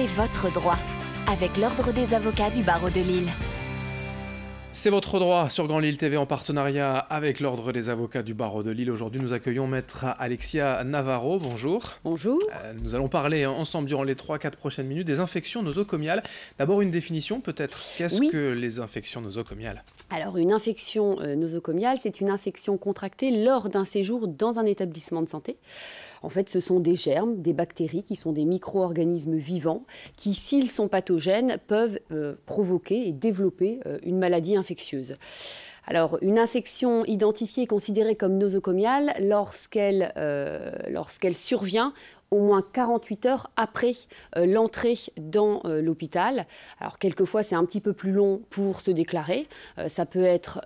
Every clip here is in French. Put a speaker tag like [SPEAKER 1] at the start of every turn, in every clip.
[SPEAKER 1] c'est votre droit avec l'Ordre des avocats du barreau de Lille.
[SPEAKER 2] C'est votre droit sur Grand Lille TV en partenariat avec l'Ordre des avocats du barreau de Lille. Aujourd'hui, nous accueillons maître Alexia Navarro. Bonjour. Bonjour. Euh, nous allons parler ensemble durant les 3-4 prochaines minutes des infections nosocomiales. D'abord, une définition peut-être. Qu'est-ce que les infections nosocomiales
[SPEAKER 1] Alors, une infection euh, nosocomiale, c'est une infection contractée lors d'un séjour dans un établissement de santé. En fait, ce sont des germes, des bactéries qui sont des micro-organismes vivants qui, s'ils sont pathogènes, peuvent euh, provoquer et développer une maladie infectieuse. Alors, une infection identifiée et considérée comme nosocomiale lorsqu'elle euh, lorsqu'elle survient au moins 48 heures après euh, l'entrée dans euh, l'hôpital. Alors quelquefois c'est un petit peu plus long pour se déclarer. ça peut être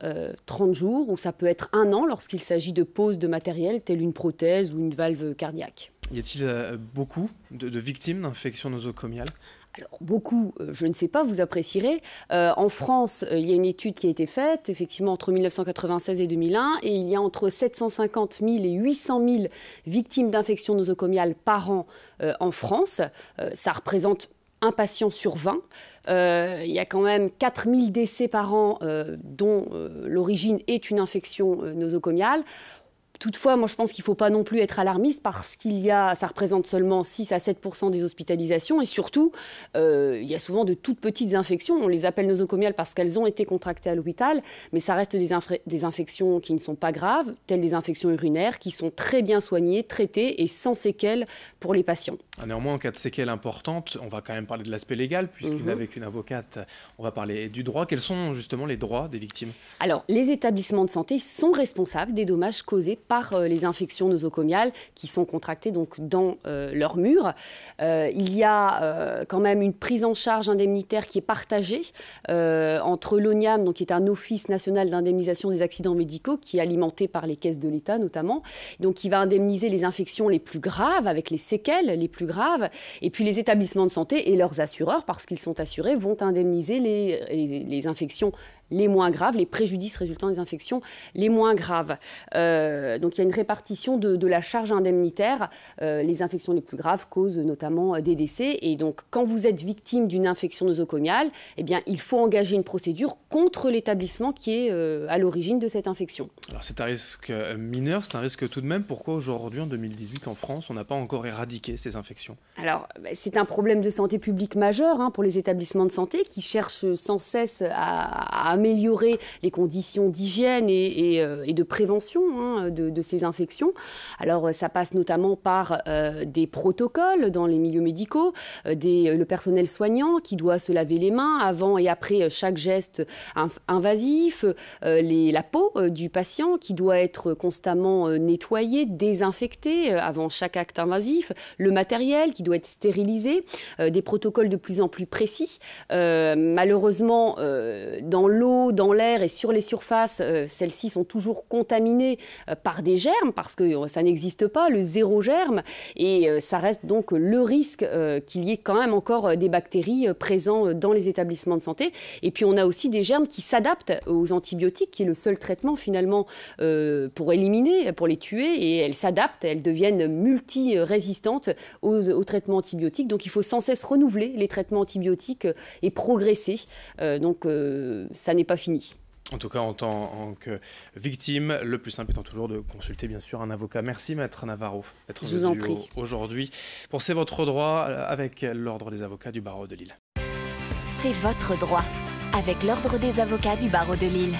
[SPEAKER 1] 30 jours ou ça peut être un an lorsqu'il s'agit de pose de matériel telle une prothèse ou une valve cardiaque.
[SPEAKER 2] Y a-t-il beaucoup de, de victimes d'infections nosocomiales
[SPEAKER 1] alors beaucoup, euh, je ne sais pas, vous apprécierez. Euh, en France, euh, il y a une étude qui a été faite, effectivement, entre 1996 et 2001, et il y a entre 750 000 et 800 000 victimes d'infections nosocomiales par an en France. ça représente un patient sur 20. il y a quand même 4 000 décès par an dont l'origine est une infection nosocomiale. Toutefois, moi je pense qu'il ne faut pas non plus être alarmiste parce qu'il y a, ça représente seulement 6 à 7 des hospitalisations et surtout, euh, il y a souvent de toutes petites infections. On les appelle nosocomiales parce qu'elles ont été contractées à l'hôpital, mais ça reste des, infections qui ne sont pas graves, telles des infections urinaires, qui sont très bien soignées, traitées et sans séquelles pour les patients.
[SPEAKER 2] Ah, néanmoins, en cas de séquelles importantes, on va quand même parler de l'aspect légal, puisqu'il mhm. une avocate, on va parler du droit. Quels sont justement les droits des victimes
[SPEAKER 1] Alors, les établissements de santé sont responsables des dommages causés par euh, les infections nosocomiales qui sont contractées donc dans euh, leur mur. Euh, il y a quand même une prise en charge indemnitaire qui est partagée entre l'ONIAM, qui est un office national d'indemnisation des accidents médicaux, qui est alimenté par les caisses de l'État notamment, donc qui va indemniser les infections les plus graves, avec les séquelles les plus graves, et puis les établissements de santé et leurs assureurs, parce qu'ils sont assurés, vont indemniser les, infections les moins graves, les préjudices résultant des infections les moins graves. Euh, donc il y a une répartition de, la charge indemnitaire. Euh, les infections les plus graves causent notamment euh, des décès. Et donc quand vous êtes victime d'une infection nosocomiale, eh bien il faut engager une procédure contre l'établissement qui est à l'origine de cette infection.
[SPEAKER 2] Alors c'est un risque mineur, c'est un risque tout de même. Pourquoi aujourd'hui en 2018 en France on n'a pas encore éradiqué ces infections
[SPEAKER 1] Alors bah, c'est un problème de santé publique majeur hein, pour les établissements de santé qui cherchent sans cesse à, améliorer les conditions d'hygiène et, de prévention hein, de de, ces infections. Alors euh, ça passe notamment par euh, des protocoles dans les milieux médicaux, euh, des, le personnel soignant qui doit se laver les mains avant et après chaque geste invasif, les, la peau du patient qui doit être constamment nettoyée, désinfectée avant chaque acte invasif, le matériel qui doit être stérilisé, des protocoles de plus en plus précis. malheureusement, dans l'eau, dans l'air et sur les surfaces, celles-ci sont toujours contaminées par des germes, parce que euh, ça n'existe pas, le zéro germe, et euh, ça reste donc le risque euh, qu'il y ait quand même encore des bactéries présentes dans les établissements de santé. Et puis on a aussi des germes qui s'adaptent aux antibiotiques, qui est le seul traitement finalement pour éliminer, pour les tuer, et elles s'adaptent, elles deviennent multi-résistantes aux, traitements antibiotiques. Donc il faut sans cesse renouveler les traitements antibiotiques et progresser. donc ça n'est pas fini.
[SPEAKER 2] En tout cas, en tant que victime, le plus simple étant toujours de consulter bien sûr un avocat. Merci Maître Navarro d'être venu aujourd'hui pour C'est votre droit euh, avec l'Ordre des avocats du barreau de Lille.
[SPEAKER 1] C'est votre droit avec l'Ordre des avocats du barreau de Lille.